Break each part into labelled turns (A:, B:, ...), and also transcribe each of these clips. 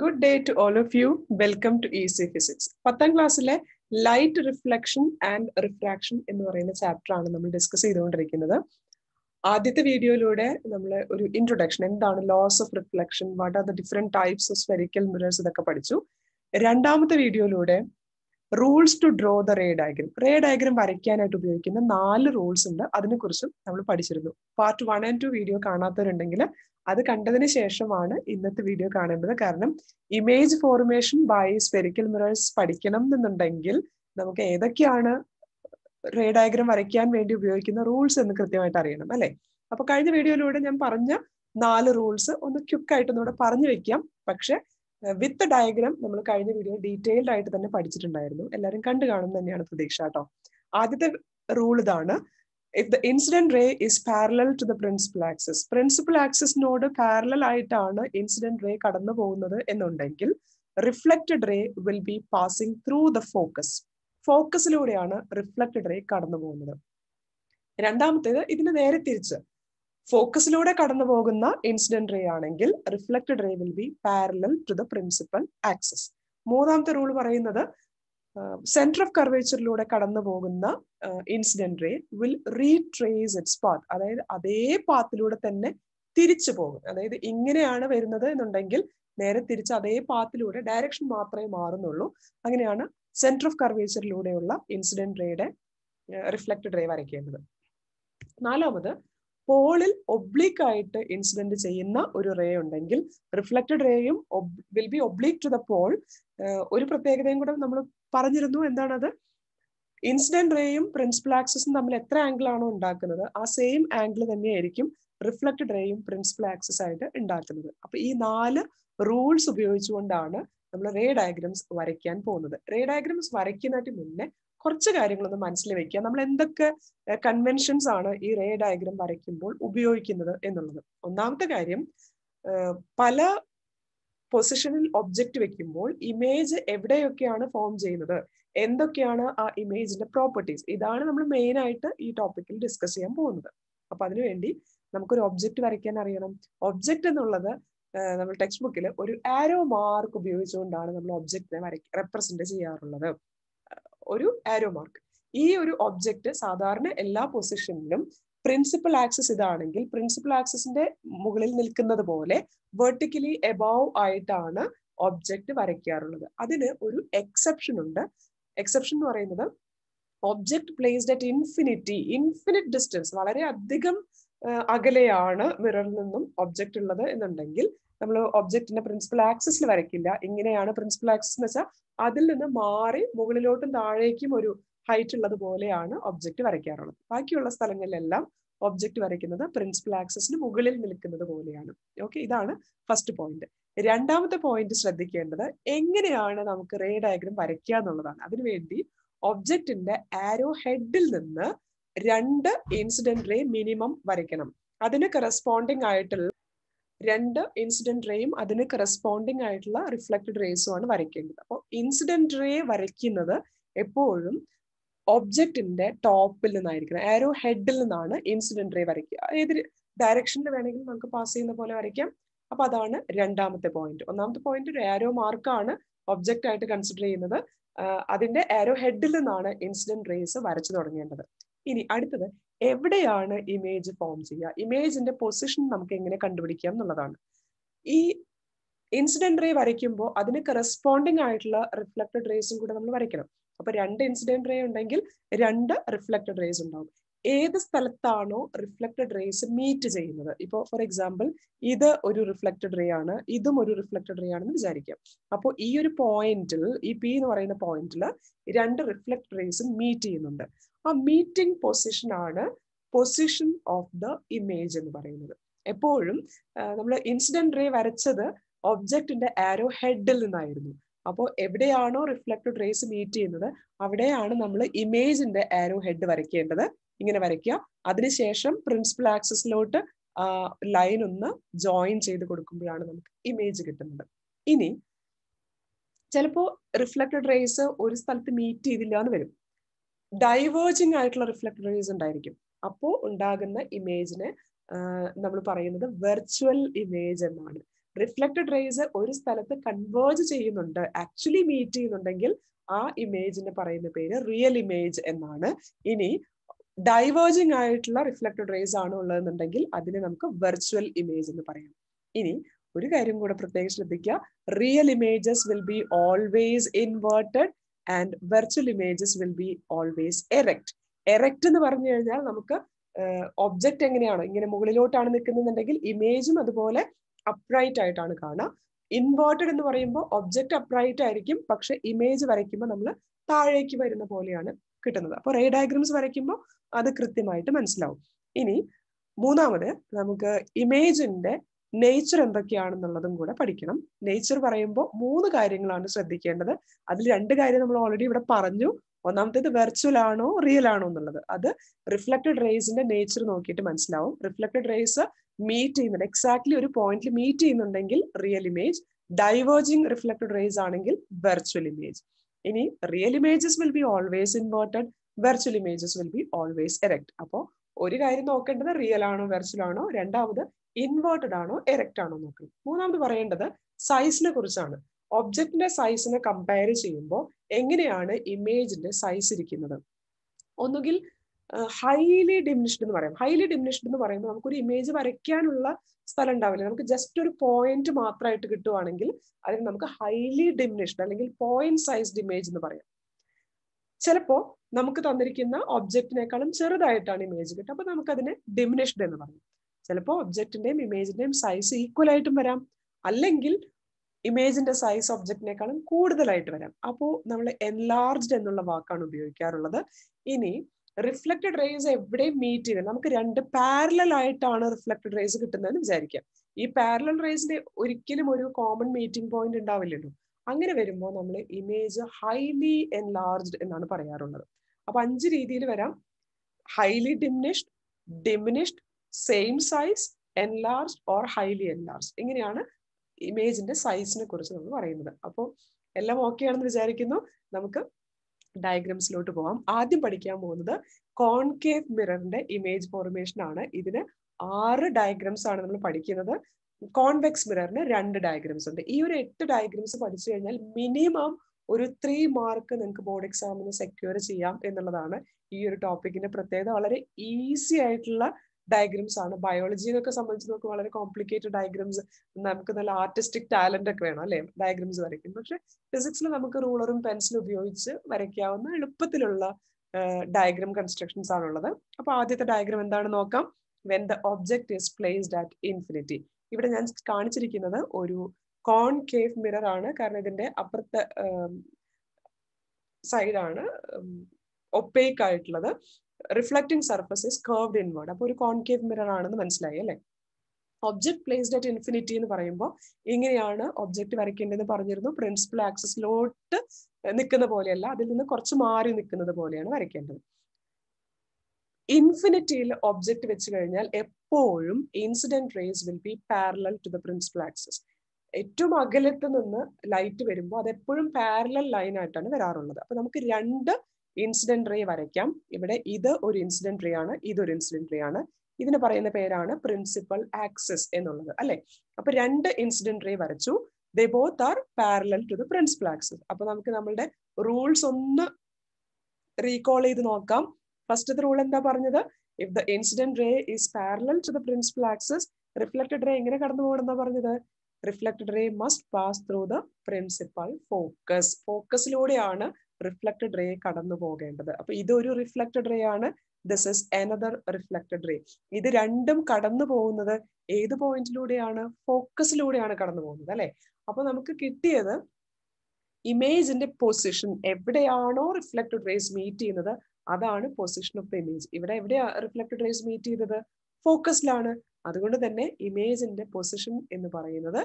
A: good day to all of you welcome to easy physics പത്താം ക്ലാസ്സിലെ light reflection and refraction എന്ന് പറയുന്ന chapter ആണ് നമ്മൾ ഡിസ്കസ് ചെയ്തുകൊണ്ടിരിക്കുന്നത് ആദ്യത്തെ വീഡിയോയിലൂടെ നമ്മൾ ഒരു ഇൻട്രൊഡക്ഷൻ എന്താണ് laws of reflection what are the different types of spherical mirrors ഇതൊക്കെ പഠിച്ചു രണ്ടാമത്തെ വീഡിയോയിലൂടെ rules to draw the ray diagram ray diagram വരയ്ക്കാനായിട്ട് ഉപയോഗിക്കുന്ന നാല് റൂൾസ് ഉണ്ട് അതിനെക്കുറിച്ചും നമ്മൾ പഠിച്ചിരുന്നു part one and two video കാണാത്തവരുണ്ടെങ്കിൽ അത് കണ്ടതിന് ശേഷമാണ് ഇന്നത്തെ വീഡിയോ കാണേണ്ടത് കാരണം image formation by spherical mirrors പഠിക്കണം എന്നുണ്ടെങ്കിൽ നമുക്ക് ഏതൊക്കെയാണ് റേ ഡയഗ്രം വരയ്ക്കാൻ വേണ്ടി ഉപയോഗിക്കുന്ന റൂൾസ് എന്ന് കൃത്യമായിട്ട് അറിയണം അല്ലെ അപ്പൊ കഴിഞ്ഞ വീഡിയോയിലൂടെ ഞാൻ പറഞ്ഞ നാല് റൂൾസ് ഒന്ന് ക്യുക്കായിട്ടൊന്നുകൂടെ പറഞ്ഞു വെക്കാം പക്ഷെ വിത്ത് ഡയഗ്രാം നമ്മൾ കഴിഞ്ഞ വീഡിയോ ഡീറ്റെയിൽഡ് ആയിട്ട് തന്നെ പഠിച്ചിട്ടുണ്ടായിരുന്നു എല്ലാവരും കണ്ടു കാണും തന്നെയാണ് പ്രതീക്ഷ കേട്ടോ ആദ്യത്തെ റൂൾ ഇതാണ് if the incident ray is parallel to the principal axis principal ആക്സിസിനോട് പാരലൽ ആയിട്ടാണ് ഇൻസിഡന്റ് റേ കടന്നു പോകുന്നത് എന്നുണ്ടെങ്കിൽ reflected ray will be passing through the focus ഫോക്കസിലൂടെയാണ് റിഫ്ലക്റ്റഡ് റേ കടന്നു പോകുന്നത് രണ്ടാമത്തേത് ഇതിന് നേരെ തിരിച്ച് ഫോക്കസിലൂടെ കടന്നു പോകുന്ന ഇൻസിഡന്റ് റേ ആണെങ്കിൽ reflected ray will be parallel to the principal axis മൂന്നാമത്തെ റൂൾ പറയുന്നത് സെന്റർ ഓഫ് കർവേച്ചറിലൂടെ കടന്നു പോകുന്ന incident ray will retrace its path അതായത് അതേ പാത്തിലൂടെ തന്നെ തിരിച്ചു പോകും അതായത് ഇങ്ങനെയാണ് വരുന്നത് എന്നുണ്ടെങ്കിൽ നേരെ തിരിച്ച് അതേ പാത്തിലൂടെ ഡയറക്ഷൻ മാത്രമേ മാറുന്നുള്ളൂ അങ്ങനെയാണ് സെന്റർ ഓഫ് കർവേച്ചറിലൂടെയുള്ള ഇൻസിഡന്റ് റേയുടെ റിഫ്ലക്റ്റഡ് റേ വരയ്ക്കേണ്ടത് നാലാമത് പോളിൽ ഒബ്ലീക്ക് ആയിട്ട് ഇൻസിഡന്റ് ചെയ്യുന്ന ഒരു റേ ഉണ്ടെങ്കിൽ റിഫ്ലക്റ്റഡ് റേയും will be oblique to the pole ഒരു പ്രത്യേകതയും കൂടെ നമ്മൾ പറഞ്ഞിരുന്നു എന്താണത് ഇൻസിഡന്റ് റേയും പ്രിൻസിപ്പൽ ആക്സസും തമ്മിൽ എത്ര ആംഗിൾ ആണോ ഉണ്ടാക്കുന്നത് ആ സെയിം ആംഗിൾ തന്നെയായിരിക്കും റിഫ്ലക്റ്റഡ് റേയും പ്രിൻസിപ്പൽ ആക്സസ് ആയിട്ട് ഉണ്ടാക്കുന്നത് അപ്പൊ ഈ നാല് റൂൾസ് ഉപയോഗിച്ചുകൊണ്ടാണ് നമ്മൾ റേ ഡയഗ്രംസ് വരയ്ക്കാൻ പോകുന്നത് റേ ഡയഗ്രംസ് വരയ്ക്കുന്നതിന് മുന്നേ കുറച്ച് കാര്യങ്ങളൊന്ന് മനസ്സിൽ വെക്കുക നമ്മൾ എന്തൊക്കെ കൺവെൻഷൻസ് ആണ് ഈ റേ ഡയഗ്രം വരയ്ക്കുമ്പോൾ ഉപയോഗിക്കുന്നത് എന്നുള്ളത് ഒന്നാമത്തെ കാര്യം പല പൊസിഷനിൽ ഒബ്ജക്റ്റ് വെക്കുമ്പോൾ ഇമേജ് എവിടെയൊക്കെയാണ് ഫോം ചെയ്യുന്നത് എന്തൊക്കെയാണ് ആ ഇമേജിന്റെ പ്രോപ്പർട്ടീസ് ഇതാണ് നമ്മൾ മെയിൻ ആയിട്ട് ഈ ടോപ്പിക്കിൽ ഡിസ്കസ് ചെയ്യാൻ പോകുന്നത് അപ്പൊ അതിനുവേണ്ടി നമുക്കൊരു ഒബ്ജക്റ്റ് വരയ്ക്കാൻ അറിയണം ഒബ്ജക്റ്റ് എന്നുള്ളത് നമ്മൾ ടെക്സ്റ്റ് ബുക്കിൽ ഒരു ആരോ മാർക്ക് ഉപയോഗിച്ചുകൊണ്ടാണ് നമ്മൾ ഒബ്ജക്റ്റിനെ വരയ്ക്ക റെപ്രസെന്റ് ചെയ്യാറുള്ളത് ഒരു ആരോ മാർക്ക് ഈ ഒരു ഒബ്ജക്റ്റ് സാധാരണ എല്ലാ പൊസിഷനിലും പ്രിൻസിപ്പൽ ആക്സിസ് ഇതാണെങ്കിൽ പ്രിൻസിപ്പൽ ആക്സിസിന്റെ മുകളിൽ നിൽക്കുന്നത് പോലെ വെർട്ടിക്കലി എബവ് ആയിട്ടാണ് ഒബ്ജക്റ്റ് വരയ്ക്കാറുള്ളത് അതിന് ഒരു എക്സെപ്ഷൻ ഉണ്ട് എക്സെപ്ഷൻ എന്ന് പറയുന്നത് object placed at infinity infinite distance വളരെ അധികം അകലെയാണ് മിററിൽ നിന്നും ഒബ്ജക്റ്റ് ഉള്ളത് എന്നുണ്ടെങ്കിൽ നമ്മൾ ഒബ്ജക്റ്റിന്റെ പ്രിൻസിപ്പൽ ആക്സിസിൽ വരയ്ക്കില്ല ഇങ്ങനെയാണ് പ്രിൻസിപ്പൽ ആക്സിസ് എന്ന് വെച്ചാൽ അതിൽ നിന്ന് മാറി മുകളിലോട്ടും താഴേക്കും ഒരു ഹൈറ്റ് ഉള്ളത് പോലെയാണ് ഒബ്ജക്റ്റ് വരയ്ക്കാറുള്ളത് ബാക്കിയുള്ള സ്ഥലങ്ങളിലെല്ലാം ഒബ്ജക്റ്റ് വരയ്ക്കുന്നത് പ്രിൻസിപ്പൽ ആക്സിസിന് മുകളിൽ നിൽക്കുന്നത് പോലെയാണ് ഓക്കെ ഇതാണ് ഫസ്റ്റ് പോയിന്റ് രണ്ടാമത്തെ പോയിന്റ് ശ്രദ്ധിക്കേണ്ടത് എങ്ങനെയാണ് നമുക്ക് റേ ഡയഗ്രം വരയ്ക്കുക എന്നുള്ളതാണ് അതിനുവേണ്ടി ഒബ്ജക്റ്റിന്റെ ആരോ ഹെഡിൽ നിന്ന് രണ്ട് ഇൻസിഡന്റ് റേ മിനിമം വരയ്ക്കണം അതിന് കറസ്പോണ്ടിങ് ആയിട്ടുള്ള രണ്ട് ഇൻസിഡന്റ് റേയും അതിന് കറസ്പോണ്ടിങ് ആയിട്ടുള്ള റിഫ്ലക്റ്റഡ് റേസും ആണ് വരയ്ക്കേണ്ടത് അപ്പോൾ ഇൻസിഡന്റ് റേ വരയ്ക്കുന്നത് എപ്പോഴും ഒബ്ജക്റ്റിന്റെ ടോപ്പിൽ നിന്നായിരിക്കണം ആരോ ഹെഡിൽ നിന്നാണ് ഇൻസിഡന്റ് റേ വരയ്ക്കുക ഏത് ഡയറക്ഷനിൽ വേണമെങ്കിലും നമുക്ക് പാസ് ചെയ്യുന്ന പോലെ വരയ്ക്കാം അപ്പൊ അതാണ് രണ്ടാമത്തെ പോയിന്റ് ഒന്നാമത്തെ പോയിന്റ് ഒരു ആരോ മാർക്കാണ് ഒബ്ജക്റ്റ് ആയിട്ട് കൺസിഡർ ചെയ്യുന്നത് അതിന്റെ ആരോ ഹെഡിൽ നിന്നാണ് ഇൻസിഡന്റ് റേസ് വരച്ചു തുടങ്ങേണ്ടത് ഇനി അടുത്തത് എവിടെയാണ് ഇമേജ് ഫോം ചെയ്യുക ഇമേജിന്റെ പൊസിഷൻ നമുക്ക് എങ്ങനെ കണ്ടുപിടിക്കാം എന്നുള്ളതാണ് ഈ ഇൻസിഡന്റ് റേ വരയ്ക്കുമ്പോൾ അതിന് കറസ്പോണ്ടിങ് ആയിട്ടുള്ള റിഫ്ലക്റ്റഡ് റേസും കൂടെ നമ്മൾ വരയ്ക്കണം അപ്പൊ രണ്ട് ഇൻസിഡന്റ് റേ ഉണ്ടെങ്കിൽ രണ്ട് റിഫ്ലക്റ്റഡ് റേസ് ഉണ്ടാവും ഏത് സ്ഥലത്താണോ റിഫ്ലക്റ്റഡ് റേസ് മീറ്റ് ചെയ്യുന്നത് ഇപ്പോൾ ഫോർ എക്സാമ്പിൾ ഇത് ഒരു റിഫ്ലക്റ്റഡ് റേ ആണ് ഇതും ഒരു റിഫ്ലക്റ്റഡ് റേ ആണെന്ന് വിചാരിക്കാം അപ്പോൾ ഈ ഒരു പോയിന്റിൽ ഈ പി എന്ന് പറയുന്ന പോയിന്റിൽ രണ്ട് റിഫ്ലക്റ്റഡ് റേസ് മീറ്റ് ചെയ്യുന്നുണ്ട് ആ മീറ്റിംഗ് പൊസിഷനാണ് പൊസിഷൻ ഓഫ് ദ ഇമേജ് എന്ന് പറയുന്നത് എപ്പോഴും നമ്മൾ ഇൻസിഡന്റ് റേ വരച്ചത് ഒബ്ജക്റ്റിന്റെ ആരോ ഹെഡിൽ നിന്നായിരുന്നു അപ്പോൾ എവിടെയാണോ റിഫ്ലക്റ്റഡ് റേസ് മീറ്റ് ചെയ്യുന്നത് അവിടെയാണ് നമ്മൾ ഇമേജിന്റെ ആരോ ഹെഡ് വരയ്ക്കേണ്ടത് ഇങ്ങനെ വരയ്ക്കുക അതിനുശേഷം പ്രിൻസിപ്പൽ ആക്സസിലോട്ട് ലൈൻ ഒന്ന് ജോയിൻ ചെയ്ത് കൊടുക്കുമ്പോഴാണ് നമുക്ക് ഇമേജ് കിട്ടുന്നത് ഇനി ചിലപ്പോൾ റിഫ്ലക്റ്റഡ് റേസ് ഒരു സ്ഥലത്ത് മീറ്റ് ചെയ്തില്ല എന്ന് വരും ഡൈവേർജിങ് ആയിട്ടുള്ള റിഫ്ലക്ടറീസ് ഉണ്ടായിരിക്കും അപ്പോൾ ഉണ്ടാകുന്ന ഇമേജിനെ നമ്മൾ പറയുന്നത് വെർച്വൽ ഇമേജ് എന്നാണ് റിഫ്ലക്റ്റഡ് റേസ് ഒരു സ്ഥലത്ത് കൺവേർജ് ചെയ്യുന്നുണ്ട് ആക്ച്വലി മീറ്റ് ചെയ്യുന്നുണ്ടെങ്കിൽ ആ ഇമേജിന് പറയുന്ന പേര് റിയൽ ഇമേജ് എന്നാണ് ഇനി ഡൈവേർജിങ് ആയിട്ടുള്ള റിഫ്ലക്റ്റഡ് റേസ് ആണ് ഉള്ളതെന്നുണ്ടെങ്കിൽ അതിനെ നമുക്ക് വെർച്വൽ ഇമേജ് എന്ന് പറയാം ഇനി ഒരു കാര്യം കൂടെ പ്രത്യേകം ശ്രദ്ധിക്കുക real images will be always inverted and virtual images will be always erect erect എന്ന് പറഞ്ഞു കഴിഞ്ഞാൽ നമുക്ക് ഒബ്ജക്റ്റ് എങ്ങനെയാണോ ഇങ്ങനെ മുകളിലോട്ടാണ് നിൽക്കുന്നുണ്ടെങ്കിൽ ഇമേജും അതുപോലെ അപ്രൈറ്റ് ആയിട്ടാണ് കാണുക ഇൻവേർട്ടഡ് എന്ന് പറയുമ്പോൾ ഒബ്ജക്റ്റ് അപ്രൈറ്റ് ആയിരിക്കും പക്ഷെ ഇമേജ് വരയ്ക്കുമ്പോൾ നമ്മൾ താഴേക്ക് വരുന്ന പോലെയാണ് കിട്ടുന്നത് അപ്പോൾ റേ ഡയഗ്രംസ് വരയ്ക്കുമ്പോൾ അത് കൃത്യമായിട്ട് മനസ്സിലാവും ഇനി മൂന്നാമത് നമുക്ക് ഇമേജിന്റെ നേച്ചർ എന്തൊക്കെയാണെന്നുള്ളതും കൂടെ പഠിക്കണം നേച്ചർ പറയുമ്പോൾ മൂന്ന് കാര്യങ്ങളാണ് ശ്രദ്ധിക്കേണ്ടത് അതിൽ രണ്ട് കാര്യം നമ്മൾ ഓൾറെഡി ഇവിടെ പറഞ്ഞു ഒന്നാമത്തേത് വെർച്വൽ ആണോ റിയൽ ആണോ എന്നുള്ളത് അത് റിഫ്ലക്റ്റഡ് റേസിന്റെ നേച്ചർ നോക്കിയിട്ട് മനസ്സിലാവും റിഫ്ലക്റ്റഡ് റേസ് മീറ്റ് ചെയ്യുന്നുണ്ട് എക്സാക്ട്ലി ഒരു പോയിന്റിൽ മീറ്റ് ചെയ്യുന്നുണ്ടെങ്കിൽ real image diverging reflected rays ആണെങ്കിൽ വെർച്വൽ ഇമേജ് ഇനി real images will be always inverted virtual images will be always erect അപ്പോൾ ഒരു കാര്യം നോക്കേണ്ടത് റിയൽ ആണോ വെർച്വൽ ആണോ രണ്ടാമത് ഇൻവേർട്ടഡ് ആണോ എറക്റ്റ് ആണോ നോക്കണം മൂന്നാമത് പറയേണ്ടത് സൈസിനെ കുറിച്ചാണ് ഒബ്ജക്റ്റിന്റെ സൈസിനെ കമ്പയർ ചെയ്യുമ്പോൾ എങ്ങനെയാണ് ഇമേജിന്റെ സൈസ് ഇരിക്കുന്നത് ഒന്നുകിൽ ഹൈലി ഡിമിനിഷ്ഡ് എന്ന് പറയാം ഹൈലി ഡിമിനിഷ്ഡ് എന്ന് പറയുമ്പോൾ നമുക്കൊരു ഇമേജ് വരയ്ക്കാനുള്ള സ്ഥലം ഉണ്ടാവില്ല നമുക്ക് ജസ്റ്റ് ഒരു പോയിന്റ് മാത്രമായിട്ട് കിട്ടുവാണെങ്കിൽ അതിന് നമുക്ക് ഹൈലി ഡിമിനിഷ്ഡ് അല്ലെങ്കിൽ പോയിന്റ് സൈസ്ഡ് ഇമേജ് എന്ന് പറയാം ചിലപ്പോൾ നമുക്ക് തന്നിരിക്കുന്ന ഒബ്ജക്റ്റിനേക്കാളും ചെറുതായിട്ടാണ് ഇമേജ് കിട്ടുക അപ്പൊ അതിനെ ഡിമിനിഷ്ഡ് എന്ന് പറയും ചിലപ്പോൾ ഒബ്ജക്റ്റിന്റെയും ഇമേജിന്റെയും സൈസ് ഈക്വൽ ആയിട്ടും വരാം അല്ലെങ്കിൽ ഇമേജിന്റെ സൈസ് ഒബ്ജക്റ്റിനേക്കാളും കൂടുതലായിട്ട് വരാം അപ്പോൾ നമ്മൾ എൻലാർജ്ഡ് എന്നുള്ള വാക്കാണ് ഉപയോഗിക്കാറുള്ളത് ഇനി റിഫ്ലക്റ്റഡ് റേസ് എവിടെയും മീറ്റ് ചെയ്യുന്നത് നമുക്ക് രണ്ട് പാരലൽ ആയിട്ടാണ് റിഫ്ലക്റ്റഡ് റേസ് കിട്ടുന്നതെന്ന് വിചാരിക്കാം ഈ പാരലൽ റേസിന്റെ ഒരിക്കലും ഒരു കോമൺ മീറ്റിംഗ് പോയിന്റ് ഉണ്ടാവില്ലല്ലോ അങ്ങനെ വരുമ്പോൾ നമ്മൾ ഇമേജ് ഹൈലി എൻലാർജ്ഡ് എന്നാണ് പറയാറുള്ളത് അപ്പൊ അഞ്ച് രീതിയിൽ വരാം highly diminished diminished same size enlarge or highly enlarge ഇങ്ങനെയാണ് ഇമേജിന്റെ സൈസിനെ കുറിച്ച് നമ്മൾ പറയുന്നത് അപ്പോൾ എല്ലാം ഓക്കെ ആണെന്ന് വിചാരിക്കുന്നു നമുക്ക് ഡയഗ്രാംസിലോട്ട് പോവാം ആദ്യം പഠിക്കാൻ പോകുന്നത് കോൺകേവ് മിററിന്റെ ഇമേജ് ഫോർമേഷൻ ആണ് ഇതിന് ആറ് ഡയഗ്രംസ് ആണ് നമ്മൾ പഠിക്കുന്നത് കോൺവെക്സ് മിററിന് രണ്ട് ഡയഗ്രംസ് ഉണ്ട് ഈ ഒരു എട്ട് ഡയഗ്രംസ് പഠിച്ചു കഴിഞ്ഞാൽ മിനിമം ഒരു ത്രീ മാർക്ക് നിങ്ങൾക്ക് ബോർഡ് എക്സാമിന് സെക്യൂർ ചെയ്യാം എന്നുള്ളതാണ് ഈ ഒരു ടോപ്പിക്കിന്റെ പ്രത്യേകത വളരെ ഈസി ആയിട്ടുള്ള ഡയഗ്രംസ് ആണ് ബയോളജിനൊക്കെ സംബന്ധിച്ച് നമുക്ക് വളരെ കോംപ്ലിക്കേറ്റഡ് ഡയഗ്രംസ് നമുക്ക് നല്ല ആർട്ടിസ്റ്റിക് ടാലന്റ് ഒക്കെ വേണം അല്ലെ ഡയഗ്രംസ് വരയ്ക്കും പക്ഷെ ഫിസിക്സിൽ നമുക്ക് റൂളറും പെൻസിലും ഉപയോഗിച്ച് വരയ്ക്കാവുന്ന എളുപ്പത്തിലുള്ള ഡയഗ്രം കൺസ്ട്രക്ഷൻസ് ആണുള്ളത് അപ്പൊ ആദ്യത്തെ ഡയഗ്രം എന്താണ് നോക്കാം when the object is placed at infinity ഇവിടെ ഞാൻ കാണിച്ചിരിക്കുന്നത് ഒരു കോൺ കേഫ് മിറർ ആണ് കാരണം ഇതിന്റെ അപ്പുറത്തെ സൈഡാണ് ഒപ്പേക്ക് ആയിട്ടുള്ളത് reflecting surface is curved inward അപ്പോൾ ഒരു കോൺകേവ് മിറർ ആണെന്ന് മനസ്സിലായി അല്ലേ ഒബ്ജക്ട് പ്ലേസ്ഡ് അറ്റ് ഇൻഫിനിറ്റി എന്ന് പറയുമ്പോൾ ഇങ്ങനെയാണ് ഒബ്ജക്ട് വരയ്ക്കേണ്ടതെന്ന് പറഞ്ഞിരുന്നു പ്രിൻസിപ്പൽ ആക്സസിലോട്ട് നിൽക്കുന്ന പോലെയല്ല അതിൽ നിന്ന് കുറച്ച് മാറി നിൽക്കുന്നത് പോലെയാണ് വരയ്ക്കേണ്ടത് ഇൻഫിനിറ്റിയിൽ ഒബ്ജക്റ്റ് വെച്ച് കഴിഞ്ഞാൽ എപ്പോഴും incident rays will be parallel to the principal axis ഏറ്റവും അകലത്ത് നിന്ന് ലൈറ്റ് വരുമ്പോൾ അത് എപ്പോഴും പാരലൽ ലൈൻ ആയിട്ടാണ് വരാറുള്ളത് അപ്പൊ നമുക്ക് രണ്ട് ഇൻസിഡന്റ് റേ വരയ്ക്കാം ഇവിടെ ഇത് ഒരു ഇൻസിഡന്റ് റേ ആണ് ഇതൊരു ഇൻസിഡന്റ് റേ ആണ് ഇതിന് പറയുന്ന പേരാണ് പ്രിൻസിപ്പൽ ആക്സിസ് എന്നുള്ളത് അല്ലെ അപ്പൊ രണ്ട് ഇൻസിഡന്റ് റേ വരച്ചു they both are parallel to the principal axis അപ്പൊ നമുക്ക് നമ്മളുടെ റൂൾസ് ഒന്ന് റീകോൾ ചെയ്ത് നോക്കാം ഫസ്റ്റത്തെ റൂൾ എന്താ പറഞ്ഞത് if the incident ray is parallel to the principal axis reflected ray എങ്ങനെ കടന്നു പോകണമെന്നാ പറഞ്ഞത് reflected ray must pass through the principal focus ഫോക്കസിലൂടെയാണ് റിഫ്ലക്റ്റഡ് റേ കടന്നു പോകേണ്ടത് അപ്പൊ ഇതൊരു റിഫ്ലക്റ്റഡ് റേ ആണ് this is another reflected ray ഇത് രണ്ടും കടന്നു പോകുന്നത് ഏത് പോയിന്റിലൂടെയാണ് ഫോക്കസിലൂടെയാണ് കടന്നു പോകുന്നത് അല്ലെ അപ്പൊ നമുക്ക് കിട്ടിയത് ഇമേജിന്റെ പൊസിഷൻ എവിടെയാണോ റിഫ്ലക്റ്റഡ് റേസ് മീറ്റ് ചെയ്യുന്നത് അതാണ് പൊസിഷൻ ഓഫ് ദ ഇമേജ് ഇവിടെ എവിടെയാ റിഫ്ലക്റ്റഡ് റേസ് മീറ്റ് ചെയ്തത് ഫോക്കസിലാണ് അതുകൊണ്ട് തന്നെ ഇമേജിന്റെ പൊസിഷൻ എന്ന് പറയുന്നത്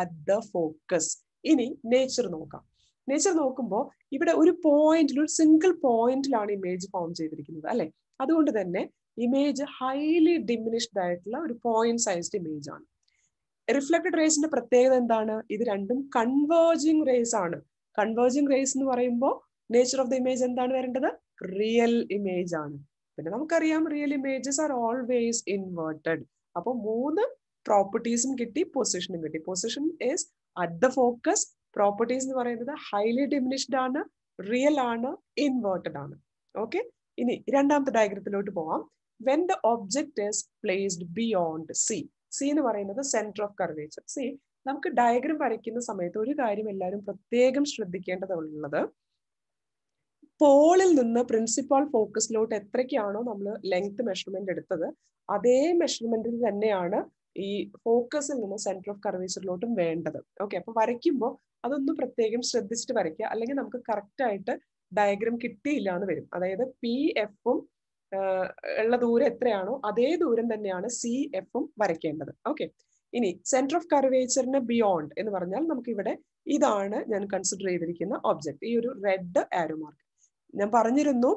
A: അറ്റ് ദ ഫോക്കസ് ഇനി നേച്ചർ നോക്കാം നേച്ചർ നോക്കുമ്പോൾ ഇവിടെ ഒരു പോയിന്റിൽ ഒരു സിംഗിൾ പോയിന്റിലാണ് ഇമേജ് ഫോം ചെയ്തിരിക്കുന്നത് അല്ലെ അതുകൊണ്ട് തന്നെ ഇമേജ് ഹൈലി ഡിമിനിഷ്ഡ് ആയിട്ടുള്ള ഒരു പോയിന്റ് സൈസ്ഡ് ഇമേജ് ആണ് റിഫ്ലക്റ്റഡ് റേസിന്റെ പ്രത്യേകത എന്താണ് ഇത് രണ്ടും കൺവേർജിങ് റേസ് ആണ് കൺവേർജിങ് റേസ് എന്ന് പറയുമ്പോൾ നേച്ചർ ഓഫ് ദി ഇമേജ് എന്താണ് വരേണ്ടത് റിയൽ ഇമേജ് ആണ് പിന്നെ നമുക്കറിയാം real images are always inverted അപ്പോൾ മൂന്ന് പ്രോപ്പർട്ടീസും കിട്ടി പൊസിഷനും കിട്ടി position is at the focus properties എന്ന് പറയുന്നത് ഹൈലി ഡിമിനിഷ്ഡ് ആണ് റിയൽ ആണ് ഇൻവേർട്ടഡ് ആണ് ഓക്കെ ഇനി രണ്ടാമത്തെ ഡയഗ്രത്തിലോട്ട് പോവാം when the object is placed beyond C C എന്ന് പറയുന്നത് സെന്റർ ഓഫ് കർവേച്ചർ സി നമുക്ക് ഡയഗ്രം വരയ്ക്കുന്ന സമയത്ത് ഒരു കാര്യം എല്ലാവരും പ്രത്യേകം ശ്രദ്ധിക്കേണ്ടതുള്ളത് പോളിൽ നിന്ന് പ്രിൻസിപ്പൽ ഫോക്കസിലോട്ട് എത്രയ്ക്കാണോ നമ്മൾ ലെങ്ത് മെഷർമെന്റ് എടുത്തത് അതേ മെഷർമെന്റിൽ തന്നെയാണ് ഈ ഫോക്കസിൽ നിന്ന് സെന്റർ ഓഫ് കർവേച്ചറിലോട്ടും വേണ്ടത് ഓക്കെ അപ്പൊ വരയ്ക്കുമ്പോൾ അതൊന്ന് പ്രത്യേകം ശ്രദ്ധിച്ചിട്ട് വരയ്ക്കുക അല്ലെങ്കിൽ നമുക്ക് കറക്റ്റ് ആയിട്ട് ഡയഗ്രം കിട്ടിയില്ല എന്ന് വരും അതായത് പി എഫും ഉള്ള ദൂരം എത്രയാണോ അതേ ദൂരം തന്നെയാണ് സി എഫും വരയ്ക്കേണ്ടത് ഓക്കെ ഇനി സെന്റർ ഓഫ് കർവേച്ചറിന് ബിയോണ്ട് എന്ന് പറഞ്ഞാൽ നമുക്ക് ഇവിടെ ഇതാണ് ഞാൻ കൺസിഡർ ചെയ്തിരിക്കുന്ന ഒബ്ജക്ട് ഈ ഒരു റെഡ് ആരോ മാർക്ക് ഞാൻ പറഞ്ഞിരുന്നു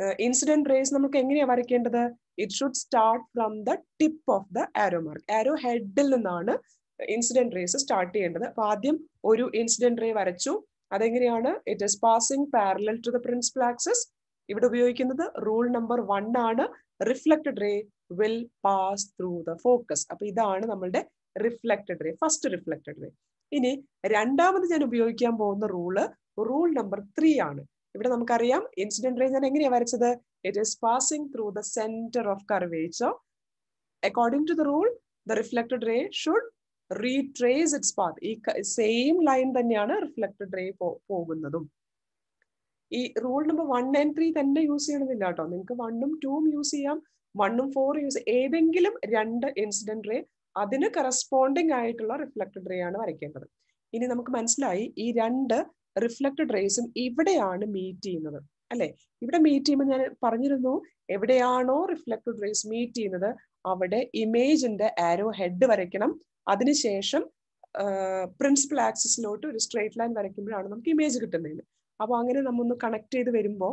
A: Uh, incident rays namukku engeniya varikkendathu it should start from the tip of the arrow mark arrow head il incident rays start cheyendathu appo aadyam oru incident ray varachu adu engeniyaanu it is passing parallel to the principal axis ivide upayogikkunnathu rule number 1 aanu reflected ray will pass through the focus appo idaanu nammalde reflected ray first reflected ray ini randamathu njan upayogikkan povunna rule rule number 3 aanu ഇവിടെ നമുക്കറിയാം incident range ഞാൻ എങ്ങനെയാ വരച്ചത് it is passing through the centre of curvature according to the rule the reflected ray should retrace its path ഈ same line തന്നെയാണ് reflected ray പോകുന്നതും ഈ rule number one and three തന്നെ യൂസ് ചെയ്യണമെന്നില്ല കേട്ടോ നിങ്ങൾക്ക് വണ്ണും ടൂവും യൂസ് ചെയ്യാം വണ്ണും ഫോറും യൂസ് ഏതെങ്കിലും രണ്ട് ഇൻസിഡന്റ് റേ അതിന് കറസ്പോണ്ടിങ് ആയിട്ടുള്ള റിഫ്ലക്റ്റഡ് റേ ആണ് വരയ്ക്കേണ്ടത് ഇനി നമുക്ക് മനസ്സിലായി ഈ രണ്ട് റിഫ്ലക്റ്റഡ് റേസും ഇവിടെയാണ് മീറ്റ് ചെയ്യുന്നത് അല്ലെ ഇവിടെ മീറ്റ് ചെയ്യുമ്പോൾ ഞാൻ പറഞ്ഞിരുന്നു എവിടെയാണോ റിഫ്ലക്റ്റഡ് റേസ് മീറ്റ് ചെയ്യുന്നത് അവിടെ ഇമേജിന്റെ ആരോ ഹെഡ് വരയ്ക്കണം അതിനുശേഷം പ്രിൻസിപ്പൽ ആക്സിസിലോട്ട് ഒരു സ്ട്രേറ്റ് ലൈൻ വരയ്ക്കുമ്പോഴാണ് നമുക്ക് ഇമേജ് കിട്ടുന്നത് അപ്പോൾ അങ്ങനെ നമ്മൊന്ന് കണക്ട് ചെയ്ത് വരുമ്പോൾ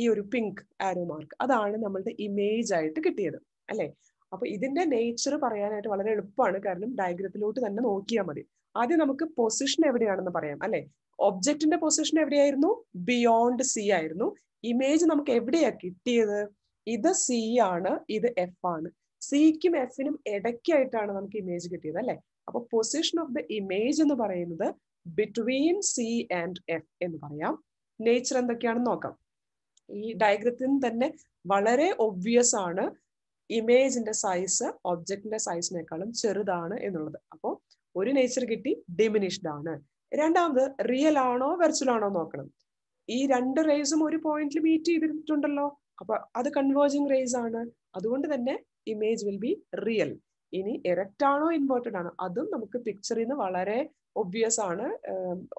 A: ഈ ഒരു പിങ്ക് ആരോ മാർക്ക് അതാണ് നമ്മളുടെ ഇമേജ് ആയിട്ട് കിട്ടിയത് അല്ലേ അപ്പൊ ഇതിന്റെ നേച്ചർ പറയാനായിട്ട് വളരെ എളുപ്പമാണ് കാരണം ഡയഗ്രത്തിലോട്ട് തന്നെ നോക്കിയാൽ മതി ആദ്യം നമുക്ക് പൊസിഷൻ എവിടെയാണെന്ന് പറയാം അല്ലെ ഒബ്ജക്റ്റിന്റെ പൊസിഷൻ എവിടെയായിരുന്നു ബിയോണ്ട് സി ആയിരുന്നു ഇമേജ് നമുക്ക് എവിടെയാ കിട്ടിയത് ഇത് സി ആണ് ഇത് എഫ് ആണ് സിക്കും എഫിനും ഇടയ്ക്കായിട്ടാണ് നമുക്ക് ഇമേജ് കിട്ടിയത് അല്ലെ അപ്പൊ പൊസിഷൻ ഓഫ് ദ ഇമേജ് എന്ന് പറയുന്നത് ബിറ്റ്വീൻ സി ആൻഡ് എഫ് എന്ന് പറയാം നേച്ചർ എന്തൊക്കെയാണെന്ന് നോക്കാം ഈ ഡയഗ്രത്തിൽ തന്നെ വളരെ ഒബ്വിയസ് ആണ് ഇമേജിന്റെ സൈസ് ഒബ്ജക്റ്റിന്റെ സൈസിനേക്കാളും ചെറുതാണ് എന്നുള്ളത് അപ്പോൾ ഒരു നേച്ചർ കിട്ടി ഡിമിനിഷ്ഡ് ആണ് രണ്ടാമത് റിയൽ ആണോ വെർച്വൽ ആണോ നോക്കണം ഈ രണ്ട് റേസും ഒരു പോയിന്റിൽ മീറ്റ് ചെയ്തിട്ടുണ്ടല്ലോ അപ്പൊ അത് കൺവേർജിങ് റേസ് ആണ് അതുകൊണ്ട് തന്നെ ഇമേജ് വിൽ ബി റിയൽ ഇനി എറക്റ്റ് ആണോ ഇൻവേർട്ടഡ് ആണോ അതും നമുക്ക് പിക്ചറിൽ നിന്ന് വളരെ ഒബ്വിയസ് ആണ്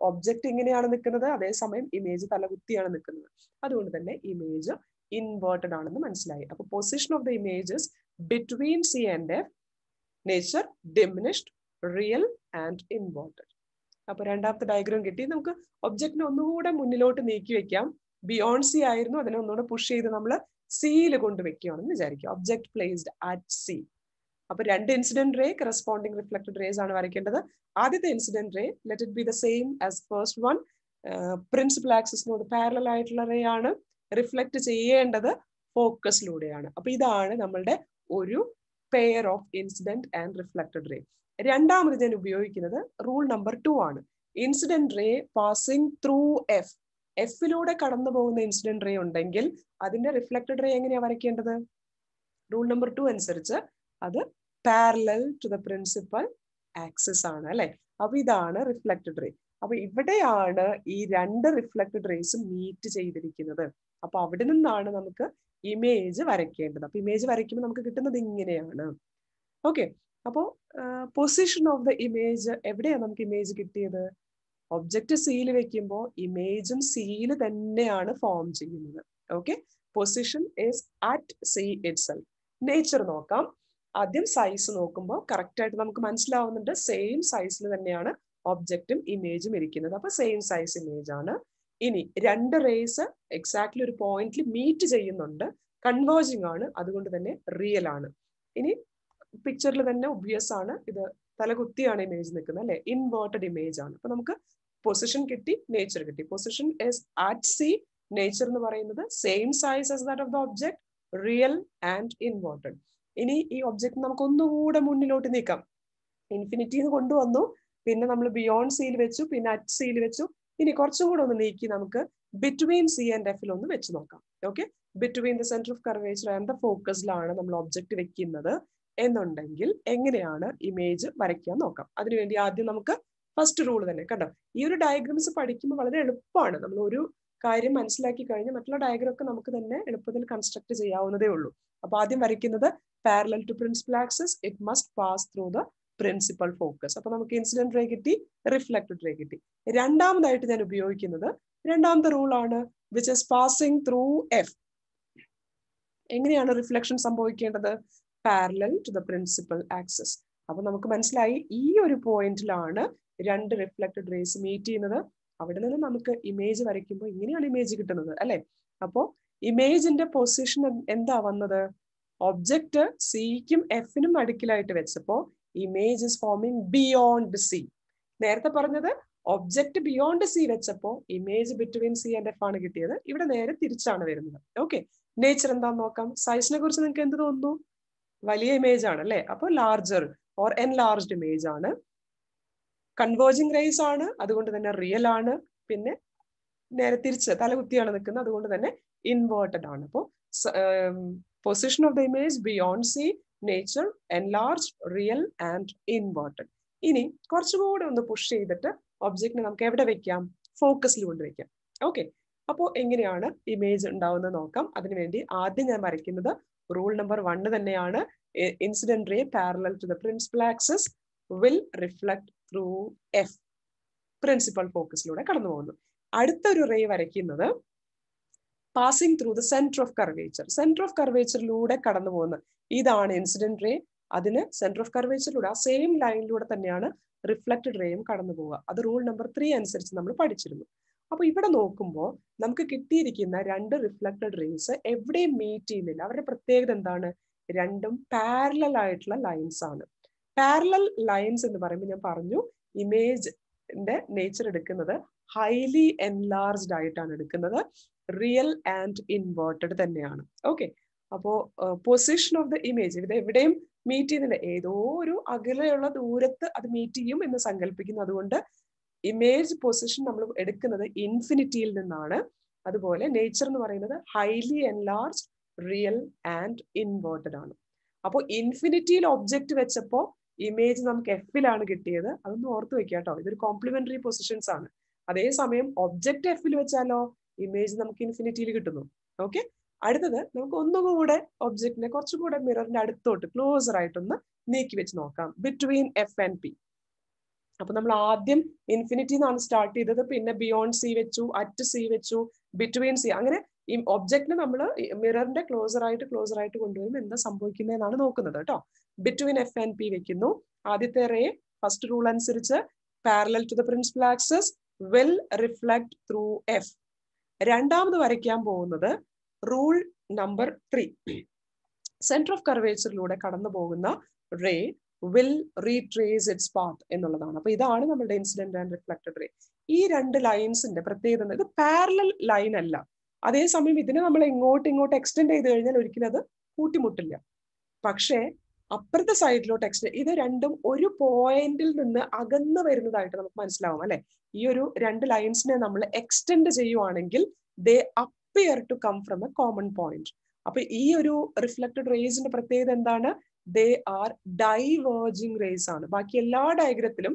A: ഒബ്ജക്റ്റ് ഇങ്ങനെയാണ് നിൽക്കുന്നത് അതേസമയം ഇമേജ് തലകുത്തിയാണ് നിൽക്കുന്നത് അതുകൊണ്ട് തന്നെ ഇമേജ് ഇൻവേർട്ടഡ് ആണെന്ന് മനസ്സിലായി അപ്പൊ position of the images between C and F nature diminished real and involved അപ്പൊ രണ്ടാമത്തെ ഡയഗ്രാം കിട്ടി നമുക്ക് ഒബ്ജക്റ്റിനെ ഒന്നുകൂടെ മുന്നിലോട്ട് നീക്കി വെക്കാം ബിയോൺ സി ആയിരുന്നു അതിനെ ഒന്നുകൂടെ പുഷ് ചെയ്ത് നമ്മൾ സിയിൽ കൊണ്ട് വെക്കുകയാണെന്ന് വിചാരിക്കും ഒബ്ജക്ട് പ്ലേസ്ഡ് അറ്റ് സി അപ്പൊ രണ്ട് incident ray corresponding reflected rays ആണ് വരയ്ക്കേണ്ടത് ആദ്യത്തെ incident ray let it be the same as first one പ്രിൻസിപ്പൽ ആക്സിസിനോട് പാരലൽ ആയിട്ടുള്ള റേ ആണ് റിഫ്ലക്ട് ചെയ്യേണ്ടത് ഫോക്കസിലൂടെയാണ് അപ്പൊ ഇതാണ് നമ്മളുടെ ഒരു pair of incident and reflected ray രണ്ടാമത് ഞാൻ ഉപയോഗിക്കുന്നത് റൂൾ നമ്പർ ടു ആണ് incident ray passing through F എഫിലൂടെ കടന്നു പോകുന്ന ഇൻസിഡന്റ് റേ ഉണ്ടെങ്കിൽ അതിന്റെ റിഫ്ലക്റ്റഡ് റേ എങ്ങനെയാണ് വരയ്ക്കേണ്ടത് റൂൾ നമ്പർ ടു അനുസരിച്ച് അത് parallel to the principal axis ആണ് അല്ലെ അപ്പൊ ഇതാണ് റിഫ്ലക്റ്റഡ് റേ അപ്പൊ ഇവിടെയാണ് ഈ രണ്ട് റിഫ്ലക്റ്റഡ് റേസും മീറ്റ് ചെയ്തിരിക്കുന്നത് അപ്പൊ അവിടെ നിന്നാണ് നമുക്ക് ഇമേജ് വരയ്ക്കേണ്ടത് അപ്പൊ ഇമേജ് വരയ്ക്കുമ്പോൾ നമുക്ക് കിട്ടുന്നത് ഇങ്ങനെയാണ് ഓക്കെ അപ്പോൾ പൊസിഷൻ ഓഫ് ദ ഇമേജ് എവിടെയാണ് നമുക്ക് ഇമേജ് കിട്ടിയത് ഒബ്ജക്റ്റ് സിയിൽ വെക്കുമ്പോൾ ഇമേജും സിയിൽ തന്നെയാണ് ഫോം ചെയ്യുന്നത് okay position is at C itself nature നോക്കാം ആദ്യം സൈസ് നോക്കുമ്പോൾ കറക്റ്റ് ആയിട്ട് നമുക്ക് മനസ്സിലാവുന്നുണ്ട് സെയിം സൈസിൽ തന്നെയാണ് ഒബ്ജക്റ്റും ഇമേജും ഇരിക്കുന്നത് അപ്പൊ സെയിം സൈസ് ഇമേജ് ആണ് ഇനി രണ്ട് റേസ് എക്സാക്ട്ലി ഒരു പോയിന്റിൽ മീറ്റ് ചെയ്യുന്നുണ്ട് കൺവേർജിങ് ആണ് അതുകൊണ്ട് തന്നെ റിയൽ ആണ് ഇനി പിക്ചറിൽ തന്നെ ഒബ്വിയസ് ആണ് ഇത് തലകുത്തിയാണ് ഇമേജ് നിൽക്കുന്നത് അല്ലെ ഇൻവേർട്ടഡ് ഇമേജ് ആണ് അപ്പൊ നമുക്ക് പൊസിഷൻ കിട്ടി നേച്ചർ കിട്ടി position is at C nature എന്ന് പറയുന്നത് same size as that of the object real and inverted ഇനി ഈ ഒബ്ജക്ട് നമുക്ക് ഒന്നുകൂടെ മുന്നിലോട്ട് നീക്കാം ഇൻഫിനിറ്റിന്ന് കൊണ്ടുവന്നു പിന്നെ നമ്മൾ ബിയോണ്ട് സീൽ വെച്ചു പിന്നെ അറ്റ് സീൽ വെച്ചു ഇനി കുറച്ചും കൂടെ ഒന്ന് നീക്കി നമുക്ക് ബിറ്റ്വീൻ സി ആൻഡ് എഫിൽ ഒന്ന് വെച്ച് നോക്കാം okay between the centre of curvature and the ഫോക്കസിലാണ് നമ്മൾ ഒബ്ജക്റ്റ് വെക്കുന്നത് എന്നുണ്ടെങ്കിൽ എങ്ങനെയാണ് ഇമേജ് വരയ്ക്കാൻ നോക്കാം അതിനുവേണ്ടി ആദ്യം നമുക്ക് ഫസ്റ്റ് റൂൾ തന്നെ കണ്ടോ ഈ ഒരു ഡയഗ്രംസ് പഠിക്കുമ്പോൾ വളരെ എളുപ്പമാണ് നമ്മൾ ഒരു കാര്യം മനസ്സിലാക്കി കഴിഞ്ഞാൽ മറ്റുള്ള ഡയഗ്രം ഒക്കെ നമുക്ക് തന്നെ എളുപ്പത്തിൽ കൺസ്ട്രക്ട് ചെയ്യാവുന്നതേ ഉള്ളൂ അപ്പൊ ആദ്യം വരയ്ക്കുന്നത് parallel to principal axis it must pass through the principal focus അപ്പൊ നമുക്ക് ഇൻസിഡന്റ് റേ കിട്ടി റിഫ്ലക്റ്റഡ് റേ കിട്ടി രണ്ടാമതായിട്ട് ഞാൻ ഉപയോഗിക്കുന്നത് രണ്ടാമത്തെ റൂൾ ആണ് which is passing through F എങ്ങനെയാണ് റിഫ്ലക്ഷൻ സംഭവിക്കേണ്ടത് parallel to the principal axis അപ്പൊ നമുക്ക് മനസ്സിലായി ഈ ഒരു പോയിന്റിലാണ് രണ്ട് റിഫ്ലക്റ്റഡ് റേസ് മീറ്റ് ചെയ്യുന്നത് അവിടെ നിന്ന് നമുക്ക് ഇമേജ് വരയ്ക്കുമ്പോൾ ഇങ്ങനെയാണ് ഇമേജ് കിട്ടുന്നത് അല്ലെ അപ്പോൾ ഇമേജിന്റെ പൊസിഷൻ എന്താ വന്നത് ഒബ്ജക്റ്റ് സിക്കും എഫിനും അടുക്കിലായിട്ട് വെച്ചപ്പോൾ image is forming beyond C നേരത്തെ പറഞ്ഞത് ഒബ്ജക്ട് ബിയോണ്ട് സി വെച്ചപ്പോ image between C and F ആണ് കിട്ടിയത് ഇവിടെ നേരെ തിരിച്ചാണ് വരുന്നത് ഓക്കെ നേച്ചർ എന്താന്ന് നോക്കാം സൈസിനെ കുറിച്ച് നിങ്ങൾക്ക് എന്ത് തോന്നുന്നു വലിയ ഇമേജ് ആണ് അല്ലെ അപ്പൊ larger or enlarged image ആണ് കൺവേർജിങ് റേസ് ആണ് അതുകൊണ്ട് തന്നെ റിയൽ ആണ് പിന്നെ നേരെ തിരിച്ച് തലകുത്തിയാണ് നിൽക്കുന്നത് അതുകൊണ്ട് തന്നെ ഇൻവേർട്ടഡ് ആണ് അപ്പോൾ position of the image beyond C nature enlarge real and inverted ഇനി കുറച്ചുകൂടെ ഒന്ന് പുഷ് ചെയ്തിട്ട് ഒബ്ജക്റ്റിനെ നമുക്ക് എവിടെ വെക്കാം ഫോക്കസിൽ കൊണ്ടുവയ്ക്കാം ഓക്കെ അപ്പോൾ എങ്ങനെയാണ് ഇമേജ് ഉണ്ടാവുന്നത് നോക്കാം അതിനുവേണ്ടി ആദ്യം ഞാൻ വരയ്ക്കുന്നത് റൂൾ നമ്പർ വണ് തന്നെയാണ് incident ray parallel to the principal axis will reflect through F principal ഫോക്കസിലൂടെ കടന്നു പോകുന്നു അടുത്തൊരു റേ വരയ്ക്കുന്നത് passing through the centre of curvature centre of കർവേച്ചറിലൂടെ കടന്നു പോകുന്നത് ഇതാണ് ഇൻസിഡന്റ് റേ അതിന് സെന്റർ ഓഫ് കർവേച്ചറിലൂടെ ആ സെയിം ലൈനിലൂടെ തന്നെയാണ് റിഫ്ലക്റ്റഡ് റേയും കടന്നു പോവുക അത് റൂൾ നമ്പർ ത്രീ അനുസരിച്ച് നമ്മൾ പഠിച്ചിരുന്നു അപ്പൊ ഇവിടെ നോക്കുമ്പോൾ നമുക്ക് കിട്ടിയിരിക്കുന്ന രണ്ട് റിഫ്ലക്റ്റഡ് റേസ് എവിടെയും മീറ്റ് ചെയ്യുന്നില്ല അവരുടെ പ്രത്യേകത എന്താണ് രണ്ടും പാരലൽ ആയിട്ടുള്ള ലൈൻസ് ആണ് പാരലൽ ലൈൻസ് എന്ന് പറയുമ്പോൾ ഞാൻ പറഞ്ഞു ഇമേജിന്റെ നേച്ചർ എടുക്കുന്നത് ഹൈലി എൻലാർജ്ഡ് ആയിട്ടാണ് എടുക്കുന്നത് റിയൽ ആൻഡ് ഇൻവേർട്ടഡ് തന്നെയാണ് ഓക്കെ അപ്പോ പൊസിഷൻ ഓഫ് ദ ഇമേജ് ഇത് എവിടെയും മീറ്റ് ചെയ്യുന്നില്ല ഏതോ ഒരു അകലെയുള്ള ദൂരത്ത് അത് മീറ്റ് ചെയ്യും എന്ന് സങ്കല്പിക്കുന്നു അതുകൊണ്ട് ഇമേജ് പൊസിഷൻ നമ്മൾ എടുക്കുന്നത് ഇൻഫിനിറ്റിയിൽ നിന്നാണ് അതുപോലെ നേച്ചർ എന്ന് പറയുന്നത് highly enlarge real and inverted ആണ് അപ്പോൾ ഇൻഫിനിറ്റിയിൽ ഒബ്ജക്റ്റ് വെച്ചപ്പോൾ ഇമേജ് നമുക്ക് എഫിലാണ് കിട്ടിയത് അതൊന്ന് ഓർത്ത് വെക്കുക കേട്ടോ ഇതൊരു കോംപ്ലിമെന്ററി പൊസിഷൻസ് ആണ് അതേസമയം ഒബ്ജക്റ്റ് എഫിൽ വെച്ചാലോ ഇമേജ് നമുക്ക് ഇൻഫിനിറ്റിയിൽ കിട്ടുന്നു ഓക്കെ അടുത്തത് നമുക്ക് ഒന്നുകൂടെ ഒബ്ജക്റ്റിനെ കുറച്ചും കൂടെ മിററിന്റെ അടുത്തോട്ട് ക്ലോസർ ആയിട്ടൊന്ന് നീക്കി വെച്ച് നോക്കാം ബിറ്റ്വീൻ എഫ് ആൻഡ് പി അപ്പൊ നമ്മൾ ആദ്യം ഇൻഫിനിറ്റി എന്നാണ് സ്റ്റാർട്ട് ചെയ്തത് പിന്നെ ബിയോണ്ട് സി വെച്ചു അറ്റ് സി വെച്ചു ബിറ്റ്വീൻ സി അങ്ങനെ ഈ ഒബ്ജക്റ്റിന് നമ്മൾ മിററിന്റെ ക്ലോസർ ആയിട്ട് ക്ലോസർ ആയിട്ട് കൊണ്ടുവരുമ്പോൾ എന്താ സംഭവിക്കുന്നതെന്നാണ് നോക്കുന്നത് കേട്ടോ ബിറ്റ്വീൻ എഫ് ആൻഡ് പി വെക്കുന്നു ആദ്യത്തെ റേ ഫസ്റ്റ് റൂൾ അനുസരിച്ച് parallel to the principal axis will reflect through F രണ്ടാമത് വരയ്ക്കാൻ പോകുന്നത് rule number three centre of കർവേച്ചറിലൂടെ കടന്നു പോകുന്ന ray will retrace its path എന്നുള്ളതാണ് അപ്പൊ ഇതാണ് നമ്മുടെ ഇൻസിഡന്റ് ആൻഡ് റിഫ്ലക്റ്റഡ് റേ ഈ രണ്ട് ലൈൻസിന്റെ പ്രത്യേകത ഇത് പാരലൽ ലൈൻ അല്ല അതേസമയം ഇതിനെ നമ്മൾ ഇങ്ങോട്ട് ഇങ്ങോട്ട് എക്സ്റ്റെൻഡ് ചെയ്ത് കഴിഞ്ഞാൽ ഒരിക്കലും അത് കൂട്ടിമുട്ടില്ല പക്ഷേ അപ്പുറത്തെ സൈഡിലോ ടെക്സ്റ്റ് ഇത് രണ്ടും ഒരു പോയിന്റിൽ നിന്ന് അകന്നു വരുന്നതായിട്ട് നമുക്ക് മനസ്സിലാവും അല്ലെ ഈ ഒരു രണ്ട് ലൈൻസിനെ നമ്മൾ എക്സ്റ്റെൻഡ് ചെയ്യുവാണെങ്കിൽ they appear to come from a common point അപ്പൊ ഈ ഒരു റിഫ്ലക്റ്റഡ് റേസിന്റെ പ്രത്യേകത എന്താണ് ദേ ആർ ഡൈവേർജിങ് റേസ് ആണ് ബാക്കി എല്ലാ ഡയഗ്രത്തിലും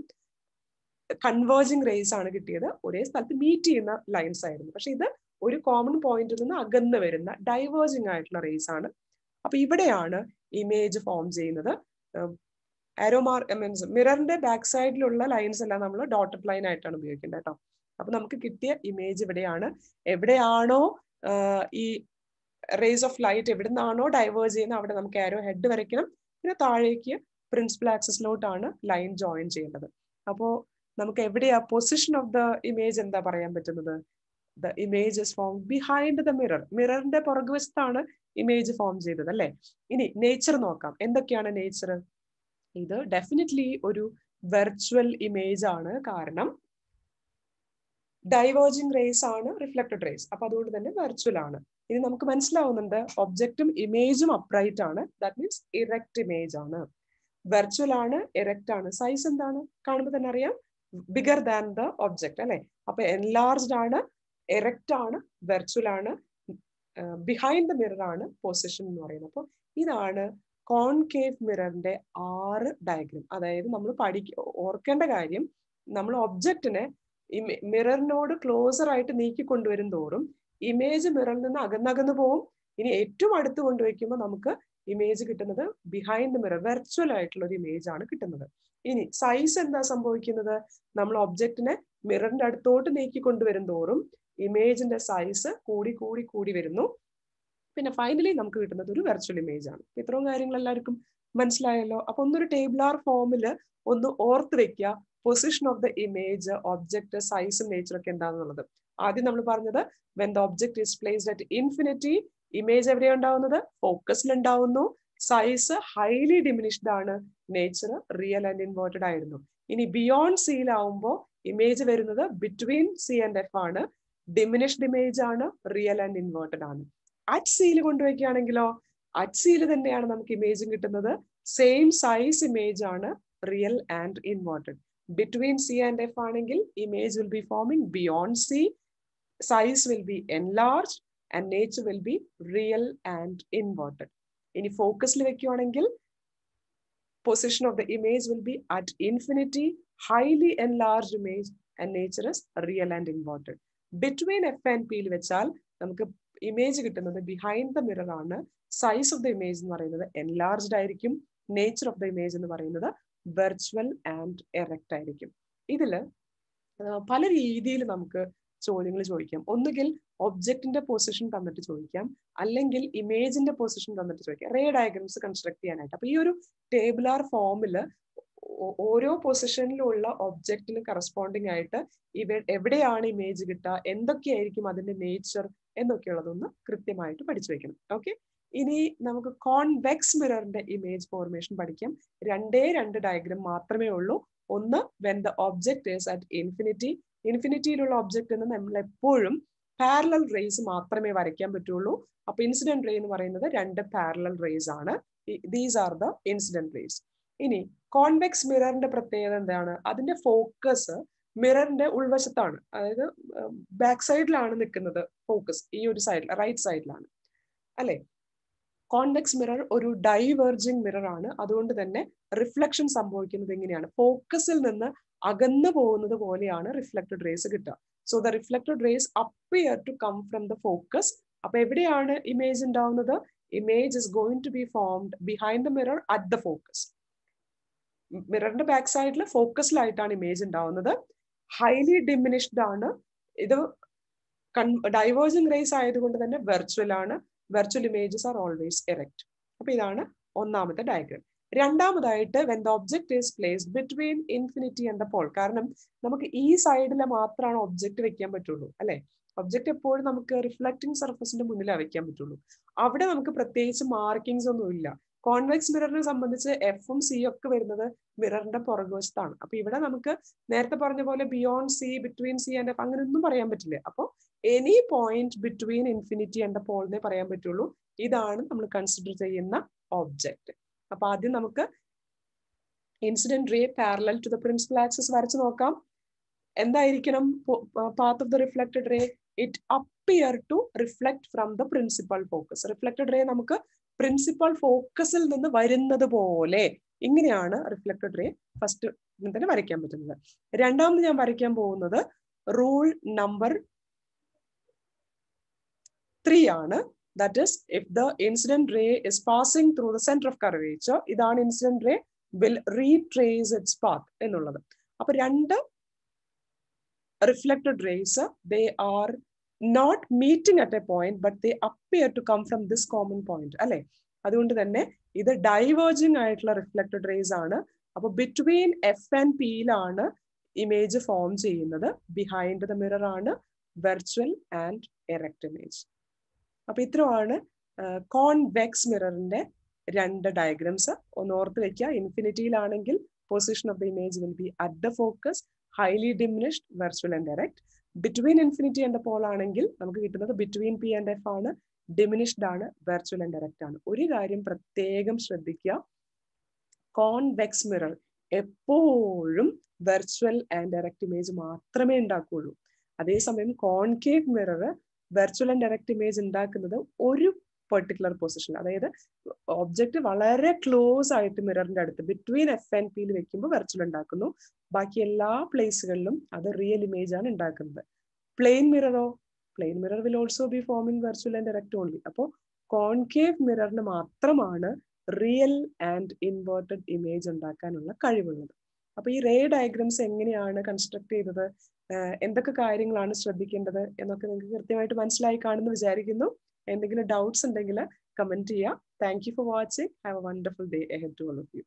A: കൺവേർജിങ് റേസ് ആണ് കിട്ടിയത് ഒരേ സ്ഥലത്ത് മീറ്റ് ചെയ്യുന്ന ലൈൻസ് ആയിരുന്നു പക്ഷെ ഇത് ഒരു കോമൺ പോയിന്റിൽ നിന്ന് അകന്നു വരുന്ന ഡൈവേർജിങ് ആയിട്ടുള്ള റേസ് ആണ് അപ്പൊ ഇവിടെയാണ് ഇമേജ് ഫോം ചെയ്യുന്നത് ആരോമാർ മീൻസ് മിററിന്റെ ബാക്ക് സൈഡിലുള്ള ലൈൻസ് എല്ലാം നമ്മൾ ഡോട്ടഡ് ലൈൻ ആയിട്ടാണ് ഉപയോഗിക്കുന്നത് കേട്ടോ അപ്പൊ നമുക്ക് കിട്ടിയ ഇമേജ് ഇവിടെയാണ് എവിടെയാണോ ഈ റേസ് ഓഫ് ലൈറ്റ് എവിടെ നിന്നാണോ ഡൈവേഴ്സ് ചെയ്യുന്നത് അവിടെ നമുക്ക് ആരോ ഹെഡ് വരയ്ക്കണം പിന്നെ താഴേക്ക് പ്രിൻസിപ്പൽ ആക്സസിലോട്ടാണ് ലൈൻ ജോയിൻ ചെയ്യേണ്ടത് അപ്പോൾ നമുക്ക് എവിടെയാ പൊസിഷൻ ഓഫ് ദ ഇമേജ് എന്താ പറയാൻ പറ്റുന്നത് the image is form behind the mirror മിററിന്റെ പുറകുവശത്താണ് ഇമേജ് ഫോം ചെയ്തത് അല്ലെ ഇനി നേച്ചർ നോക്കാം എന്തൊക്കെയാണ് നേച്ചർ ഇത് ഡെഫിനറ്റ്ലി ഒരു വെർച്വൽ ഇമേജ് ആണ് കാരണം ഡൈവേർജിങ് റേസ് ആണ് റിഫ്ലക്റ്റഡ് റേസ് അപ്പൊ അതുകൊണ്ട് തന്നെ വെർച്വൽ ആണ് ഇനി നമുക്ക് മനസ്സിലാവുന്നുണ്ട് ഒബ്ജക്റ്റും ഇമേജും അപ്രൈറ്റ് ആണ് ദാറ്റ് മീൻസ് ഇറക്ട് ഇമേജ് ആണ് വെർച്വൽ ആണ് ഇറക്റ്റ് ആണ് സൈസ് എന്താണ് കാണുമ്പോൾ തന്നെ അറിയാം ബിഗർ ദാൻ ദ ഒബ്ജക്ട് അല്ലെ അപ്പൊ എൻലാർജ് ആണ് എറക്റ്റ് ആണ് വെർച്വൽ ആണ് ബിഹൈൻഡ് ദ മിറർ ആണ് പൊസിഷൻ എന്ന് പറയുന്നത് അപ്പോൾ ഇതാണ് കോൺകേവ് മിററിന്റെ ആറ് ഡയഗ്രം അതായത് നമ്മൾ പഠിക്ക ഓർക്കേണ്ട കാര്യം നമ്മൾ ഒബ്ജക്റ്റിനെ മിററിനോട് ക്ലോസർ ആയിട്ട് നീക്കി കൊണ്ടുവരും തോറും ഇമേജ് മിററിൽ നിന്ന് അകന്നകന്നു പോവും ഇനി ഏറ്റവും അടുത്ത് കൊണ്ടുവയ്ക്കുമ്പോൾ നമുക്ക് ഇമേജ് കിട്ടുന്നത് ബിഹൈൻഡ് മിറർ വെർച്വൽ ആയിട്ടുള്ള ഒരു ഇമേജ് ആണ് കിട്ടുന്നത് ഇനി സൈസ് എന്താ സംഭവിക്കുന്നത് നമ്മൾ ഒബ്ജക്റ്റിനെ മിററിന്റെ അടുത്തോട്ട് നീക്കി കൊണ്ടുവരും തോറും ഇമേജിന്റെ സൈസ് കൂടി കൂടി കൂടി വരുന്നു പിന്നെ ഫൈനലി നമുക്ക് കിട്ടുന്നത് ഒരു വെർച്വൽ ഇമേജ് ആണ് ഇത്രയും കാര്യങ്ങൾ എല്ലാവർക്കും മനസ്സിലായല്ലോ അപ്പൊ ഒന്നൊരു ടേബിളാർ ഫോമിൽ ഒന്ന് ഓർത്ത് വെക്കുക position of the image object സൈസും നേച്ചറൊക്കെ ഒക്കെ എന്താണെന്നുള്ളത് ആദ്യം നമ്മൾ പറഞ്ഞത് when the object is placed at infinity image എവിടെയാണ് ഉണ്ടാവുന്നത് ഫോക്കസിൽ ഉണ്ടാവുന്നു സൈസ് ഹൈലി ഡിമിനിഷ്ഡ് ആണ് നേച്ചർ റിയൽ ആൻഡ് ഇൻവേർട്ടഡ് ആയിരുന്നു ഇനി ബിയോണ്ട് സിയിലാവുമ്പോൾ ഇമേജ് വരുന്നത് ബിറ്റ്വീൻ സി ആൻഡ് എഫ് ആണ് ഡിമിനിഷ്ഡ് ഇമേജ് ആണ് റിയൽ ആൻഡ് ഇൻവേർട്ടഡ് ആണ് അറ്റ് സീല് കൊണ്ടുവയ്ക്കുകയാണെങ്കിലോ അറ്റ് സീല് തന്നെയാണ് നമുക്ക് ഇമേജും കിട്ടുന്നത് സെയിം സൈസ് ഇമേജ് ആണ് real and inverted between C and F ആണെങ്കിൽ image will be forming beyond C size will be enlarge and nature will be real and inverted ഇനി ഫോക്കസിൽ വെക്കുകയാണെങ്കിൽ position of the image will be at infinity highly enlarge image and nature is real and inverted between F and പിയിൽ വെച്ചാൽ നമുക്ക് image കിട്ടുന്നത് behind the mirror ആണ് size of the image എന്ന് പറയുന്നത് എൻലാർജ്ഡ് ആയിരിക്കും നേച്ചർ ഓഫ് ദ ഇമേജ് എന്ന് പറയുന്നത് വെർച്വൽ ആൻഡ് എറക്റ്റ് ആയിരിക്കും ഇതിൽ പല രീതിയിൽ നമുക്ക് ചോദ്യങ്ങൾ ചോദിക്കാം ഒന്നുകിൽ ഒബ്ജക്റ്റിന്റെ പൊസിഷൻ തന്നിട്ട് ചോദിക്കാം അല്ലെങ്കിൽ ഇമേജിന്റെ പൊസിഷൻ തന്നിട്ട് ചോദിക്കാം റേ ഡയഗ്രംസ് കൺസ്ട്രക്ട് ചെയ്യാനായിട്ട് അപ്പൊ ഈ ഒരു ടേബിൾ ആർ ഫോമില് ഓരോ പൊസിഷനിലുള്ള ഒബ്ജക്റ്റിന് കറസ്പോണ്ടിങ് ആയിട്ട് ഇവ എവിടെയാണ് ഇമേജ് കിട്ടുക എന്തൊക്കെയായിരിക്കും അതിന്റെ നേച്ചർ എന്നൊക്കെയുള്ളതൊന്ന് കൃത്യമായിട്ട് പഠിച്ചു വെക്കണം ഓക്കെ ഇനി നമുക്ക് കോൺവെക്സ് മിററിന്റെ ഇമേജ് ഫോർമേഷൻ പഠിക്കാം രണ്ടേ രണ്ട് ഡയഗ്രാം മാത്രമേ ഉള്ളൂ ഒന്ന് when the object is at infinity ഇൻഫിനിറ്റിയിലുള്ള ഒബ്ജക്റ്റ് എന്ന് നമ്മൾ എപ്പോഴും പാരലൽ റേസ് മാത്രമേ വരയ്ക്കാൻ പറ്റുള്ളൂ അപ്പൊ ഇൻസിഡന്റ് റേ എന്ന് പറയുന്നത് രണ്ട് പാരലൽ റേസ് ആണ് these are the incident rays ഇനി കോൺവെക്സ് മിററിന്റെ പ്രത്യേകത എന്താണ് അതിന്റെ ഫോക്കസ് മിററിന്റെ ഉൾവശത്താണ് അതായത് ബാക്ക് സൈഡിലാണ് നിൽക്കുന്നത് ഫോക്കസ് ഈ ഒരു സൈഡിൽ റൈറ്റ് സൈഡിലാണ് അല്ലെ കോൺവെക്സ് മിറർ ഒരു ഡൈവേർജിങ് മിറർ ആണ് അതുകൊണ്ട് തന്നെ റിഫ്ലക്ഷൻ സംഭവിക്കുന്നത് എങ്ങനെയാണ് ഫോക്കസിൽ നിന്ന് അകന്നു പോകുന്നത് പോലെയാണ് റിഫ്ലക്റ്റഡ് റേസ് കിട്ടുക so the reflected rays appear to come from the focus അപ്പൊ എവിടെയാണ് ഇമേജ് ഉണ്ടാവുന്നത് image is going to be formed behind the mirror at the focus മിററിന്റെ ബാക്ക് സൈഡിൽ ഫോക്കസിലായിട്ടാണ് ഇമേജ് ഉണ്ടാവുന്നത് ഹൈലി ഡിമിനിഷ്ഡ് ആണ് ഇത് ഡൈവേഴ്സിംഗ് റേസ് ആയതുകൊണ്ട് തന്നെ വെർച്വൽ ആണ് virtual images are always erect അപ്പൊ ഇതാണ് ഒന്നാമത്തെ ഡയഗ്രം രണ്ടാമതായിട്ട് when the object is place between infinity and the pole കാരണം നമുക്ക് ഈ സൈഡിലെ മാത്രമാണ് ഒബ്ജക്ട് വെക്കാൻ പറ്റുള്ളൂ അല്ലെ ഒബ്ജക്ട് എപ്പോഴും നമുക്ക് റിഫ്ലക്റ്റിംഗ് സർഫസിന്റെ മുന്നിലാണ് വെക്കാൻ പറ്റുള്ളൂ അവിടെ നമുക്ക് പ്രത്യേകിച്ച് മാർക്കിങ്സ് ഒന്നും ഇല്ല കോൺവെക്സ് മിററിനെ സംബന്ധിച്ച് എഫും സിയും ഒക്കെ വരുന്നത് മിററിന്റെ പുറകുവശത്താണ് അപ്പൊ ഇവിടെ നമുക്ക് നേരത്തെ പറഞ്ഞ പോലെ beyond C between C and F അങ്ങനെ ഒന്നും പറയാൻ പറ്റില്ല അപ്പോൾ any point between infinity and പോളിനെ പറയാൻ പറ്റുള്ളൂ ഇതാണ് നമ്മൾ കൺസിഡർ ചെയ്യുന്ന ഓബ്ജക്റ്റ് അപ്പൊ ആദ്യം നമുക്ക് incident ray parallel to the principal axis വരച്ചു നോക്കാം എന്തായിരിക്കണം path of the reflected ray it appear to reflect from the principal focus reflected ray നമുക്ക് പ്രിൻസിപ്പൽ ഫോക്കസിൽ നിന്ന് വരുന്നത് പോലെ ഇങ്ങനെയാണ് റിഫ്ലക്റ്റഡ് റേ ഫസ്റ്റ് തന്നെ വരയ്ക്കാൻ പറ്റുന്നത് രണ്ടാമത് ഞാൻ വരയ്ക്കാൻ പോകുന്നത് റൂൾ നമ്പർ ത്രീ ആണ് that is if the incident ray is passing through the centre of curvature ഇതാണ് incident ray will retrace its path എന്നുള്ളത് അപ്പൊ രണ്ട് reflected rays they are not meeting at a point but they appear to come from this common point അല്ലെ അതുകൊണ്ട് തന്നെ ഇത് diverging ആയിട്ടുള്ള reflected rays ആണ് അപ്പൊ ബിറ്റ്വീൻ എഫ് ആൻഡ് പിയിലാണ് ഇമേജ് ഫോം ചെയ്യുന്നത് ബിഹൈൻഡ് ദ മിറർ ആണ് വെർച്വൽ ആൻഡ് എറക്ട് ഇമേജ് അപ്പൊ ഇത്രയാണ് കോൺവെക്സ് മിററിന്റെ രണ്ട് ഡയഗ്രംസ് ഒന്ന് ഓർത്ത് വെക്കുക ഇൻഫിനിറ്റിയിലാണെങ്കിൽ position of the image will be at the focus highly diminished virtual and erect between infinity and pole ആണെങ്കിൽ നമുക്ക് കിട്ടുന്നത് ബിറ്റ്വീൻ പി ആൻഡ് എഫ് ആണ് ഡിമിനിഷ്ഡ് ആണ് വെർച്വൽ ആൻഡ് ഡയറക്റ്റ് ആണ് ഒരു കാര്യം പ്രത്യേകം ശ്രദ്ധിക്കുക കോൺവെക്സ് മിറർ എപ്പോഴും വെർച്വൽ ആൻഡ് ഡയറക്റ്റ് ഇമേജ് മാത്രമേ ഉണ്ടാക്കുകയുള്ളൂ അതേസമയം concave mirror virtual and direct image ഉണ്ടാക്കുന്നത് ഒരു പെർട്ടിക്കുലർ പൊസിഷൻ അതായത് ഒബ്ജക്റ്റ് വളരെ ക്ലോസ് ആയിട്ട് മിററിന്റെ അടുത്ത് ബിറ്റ്വീൻ എഫ് ആൻഡ് പിയിൽ വെക്കുമ്പോൾ വെർച്വൽ ഉണ്ടാക്കുന്നു ബാക്കി എല്ലാ പ്ലേസുകളിലും അത് റിയൽ ഇമേജ് ആണ് ഉണ്ടാക്കുന്നത് പ്ലെയിൻ മിററോ plane mirror will also be forming virtual and direct only അപ്പോൾ കോൺകേവ് മിററിന് മാത്രമാണ് റിയൽ ആൻഡ് ഇൻവേർട്ടഡ് ഇമേജ് ഉണ്ടാക്കാനുള്ള കഴിവുള്ളത് അപ്പൊ ഈ റേ ഡയഗ്രംസ് എങ്ങനെയാണ് കൺസ്ട്രക്ട് ചെയ്തത് എന്തൊക്കെ കാര്യങ്ങളാണ് ശ്രദ്ധിക്കേണ്ടത് എന്നൊക്കെ നിങ്ങൾക്ക് കൃത്യമായിട്ട് മനസ്സിലായി കാണുമെന്ന് വിചാരിക്കുന്നു എന്തെങ്കിലും ഡൗട്ട്സ് ഉണ്ടെങ്കിൽ കമൻറ്റ് ചെയ്യാം thank you for watching have a wonderful day ahead to all of U